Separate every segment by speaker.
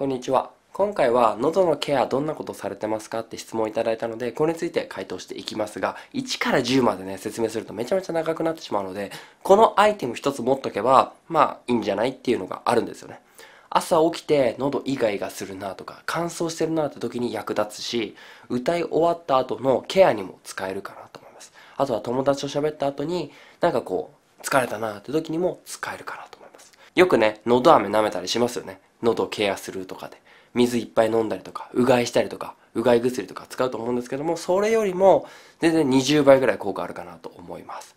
Speaker 1: こんにちは。今回は喉のケアどんなことされてますかって質問いただいたので、これについて回答していきますが、1から10までね、説明するとめちゃめちゃ長くなってしまうので、このアイテム1つ持っとけば、まあいいんじゃないっていうのがあるんですよね。朝起きて喉イガイガするなとか、乾燥してるなって時に役立つし、歌い終わった後のケアにも使えるかなと思います。あとは友達と喋った後に、なんかこう、疲れたなって時にも使えるかなと思います。よくね、喉飴舐めたりしますよね。喉ケアするとかで水いっぱい飲んだりとかうがいしたりとかうがい薬とか使うと思うんですけどもそれよりも全然20倍ぐらい効果あるかなと思います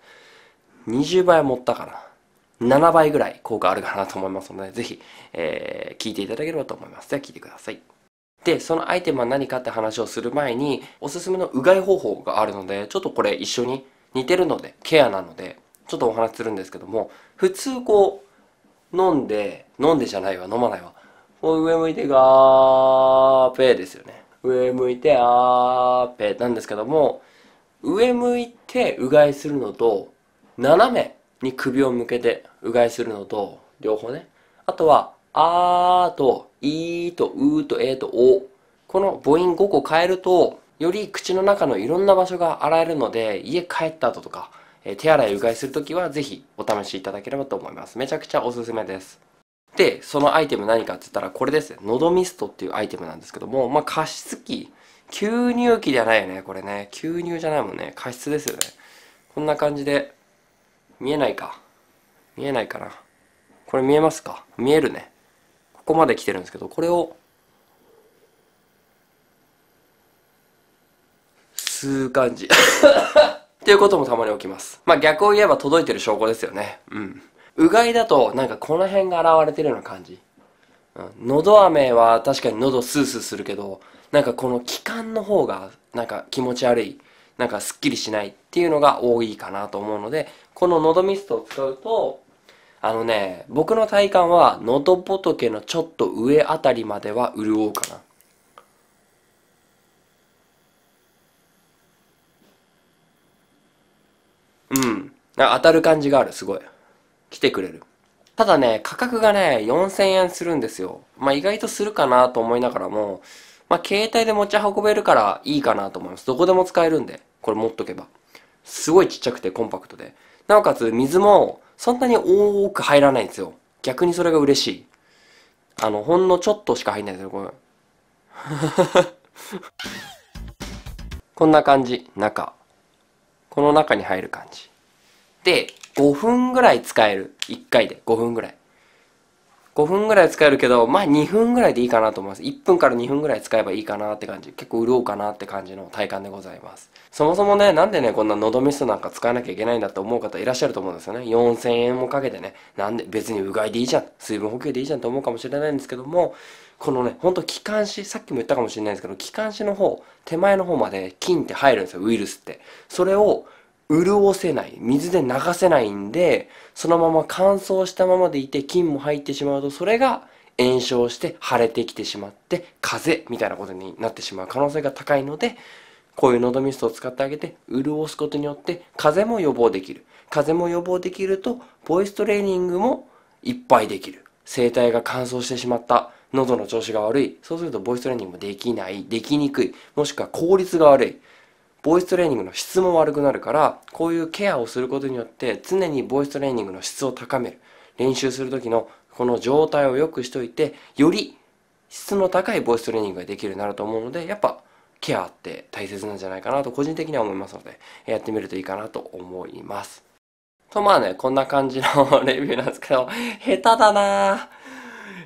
Speaker 1: 20倍は持ったかな7倍ぐらい効果あるかなと思いますのでぜひ、えー、聞いていただければと思いますでは聞いてくださいで、そのアイテムは何かって話をする前に、おすすめのうがい方法があるので、ちょっとこれ一緒に似てるので、ケアなので、ちょっとお話しするんですけども、普通こう、飲んで、飲んでじゃないわ、飲まないわ。こう上向いてガーペーですよね。上向いてあーペーなんですけども、上向いてうがいするのと、斜めに首を向けてうがいするのと、両方ね。あとは、あーと、いーと、うーと、えーと、お。この母音5個変えると、より口の中のいろんな場所が洗えるので、家帰った後とか、手洗い、うがいするときは、ぜひお試しいただければと思います。めちゃくちゃおすすめです。で、そのアイテム何かって言ったら、これですね。どミストっていうアイテムなんですけども、まあ、加湿器。吸入器じゃないよね、これね。吸入じゃないもんね。加湿ですよね。こんな感じで、見えないか。見えないかな。これ見えますか見えるね。ここまで来てるんですけど、これを、吸う感じ。っていうこともたまに起きます。まあ、逆を言えば届いてる証拠ですよね。うん。うがいだと、なんかこの辺が現れてるような感じ。うん。喉飴は確かに喉スースーするけど、なんかこの気管の方が、なんか気持ち悪い。なんかすっきりしないっていうのが多いかなと思うので、この喉ミストを使うと、あのね、僕の体感は喉仏のちょっと上あたりまでは潤うかな。当たる感じがある、すごい。来てくれる。ただね、価格がね、4000円するんですよ。まあ、意外とするかなと思いながらも、まあ、携帯で持ち運べるからいいかなと思います。どこでも使えるんで、これ持っとけば。すごいちっちゃくてコンパクトで。なおかつ、水もそんなに多く入らないんですよ。逆にそれが嬉しい。あの、ほんのちょっとしか入んないですよ、これ。こんな感じ、中。この中に入る感じ。で5分ぐらい使える1回で5分ぐらい5分ぐらい使えるけどまあ2分ぐらいでいいかなと思います1分から2分ぐらい使えばいいかなって感じ結構潤うかなって感じの体感でございますそもそもねなんでねこんな喉ミストなんか使わなきゃいけないんだって思う方いらっしゃると思うんですよね4000円もかけてねなんで別にうがいでいいじゃん水分補給でいいじゃんと思うかもしれないんですけどもこのねほんと気管支さっきも言ったかもしれないんですけど気管支の方手前の方まで菌って入るんですよウイルスってそれを潤せない。水で流せないんで、そのまま乾燥したままでいて菌も入ってしまうと、それが炎症して腫れてきてしまって、風邪みたいなことになってしまう可能性が高いので、こういう喉ミストを使ってあげて、潤すことによって、風邪も予防できる。風邪も予防できると、ボイストレーニングもいっぱいできる。声帯が乾燥してしまった。喉の調子が悪い。そうするとボイストレーニングもできない。できにくい。もしくは効率が悪い。ボイストレーニングの質も悪くなるからこういうケアをすることによって常にボイストレーニングの質を高める練習する時のこの状態を良くしといてより質の高いボイストレーニングができるようになると思うのでやっぱケアって大切なんじゃないかなと個人的には思いますのでやってみるといいかなと思いますとまあねこんな感じのレビューなんですけど下手だな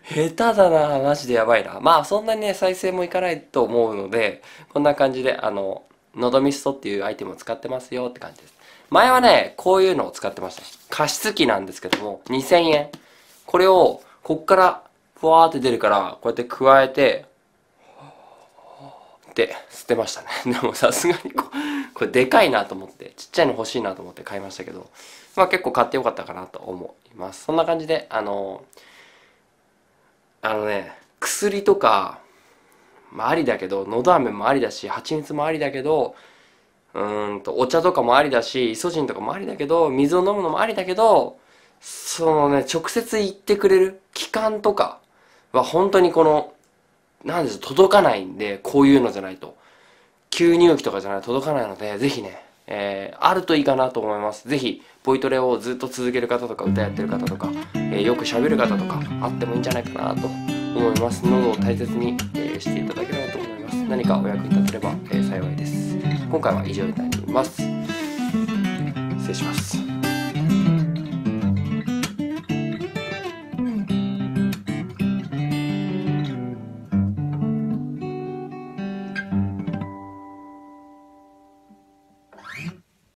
Speaker 1: 下手だなマジでやばいなまあそんなにね再生もいかないと思うのでこんな感じであののどミストっていうアイテムを使ってますよって感じです。前はね、こういうのを使ってました。加湿器なんですけども、2000円。これを、こっから、ふわーって出るから、こうやって加えて、って捨てましたね。でもさすがにここれでかいなと思って、ちっちゃいの欲しいなと思って買いましたけど、まあ結構買ってよかったかなと思います。そんな感じで、あの、あのね、薬とか、まあ、ありだけどのど飴もありだし蜂蜜もありだけどうんとお茶とかもありだしイソジンとかもありだけど水を飲むのもありだけどそのね直接言ってくれる期間とかは本当にこの何でしょう届かないんでこういうのじゃないと吸入器とかじゃないと届かないのでぜひねえー、あるといいかなと思います。ぜひ、ボイトレをずっと続ける方とか、歌やってる方とか、えー、よく喋る方とか、あってもいいんじゃないかなと思います。喉を大切に、えー、してい何かお役に立てれば、え幸いです今回は以上になります失礼します